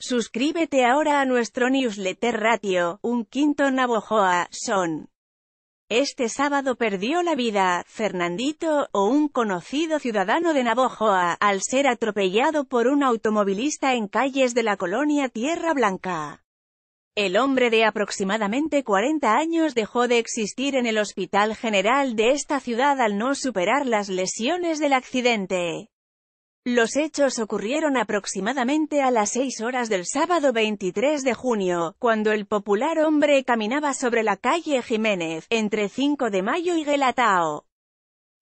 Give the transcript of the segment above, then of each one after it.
Suscríbete ahora a nuestro newsletter Ratio, un quinto Navojoa, son. Este sábado perdió la vida, Fernandito, o un conocido ciudadano de Navojoa, al ser atropellado por un automovilista en calles de la colonia Tierra Blanca. El hombre de aproximadamente 40 años dejó de existir en el Hospital General de esta ciudad al no superar las lesiones del accidente. Los hechos ocurrieron aproximadamente a las 6 horas del sábado 23 de junio, cuando el popular hombre caminaba sobre la calle Jiménez, entre 5 de mayo y Gelatao.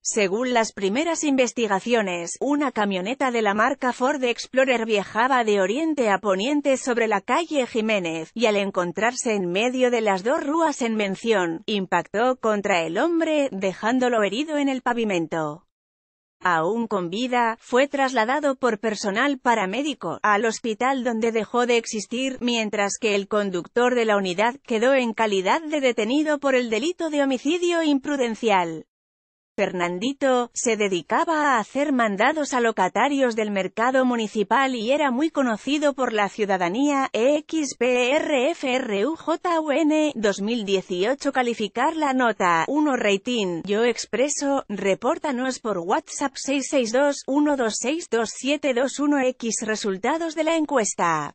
Según las primeras investigaciones, una camioneta de la marca Ford Explorer viajaba de oriente a poniente sobre la calle Jiménez, y al encontrarse en medio de las dos rúas en mención, impactó contra el hombre, dejándolo herido en el pavimento aún con vida, fue trasladado por personal paramédico al hospital donde dejó de existir, mientras que el conductor de la unidad quedó en calidad de detenido por el delito de homicidio imprudencial. Fernandito, se dedicaba a hacer mandados a locatarios del mercado municipal y era muy conocido por la ciudadanía, e xprfrujun 2018 calificar la nota, 1 rating, yo expreso, repórtanos por WhatsApp 662-126-2721X resultados de la encuesta.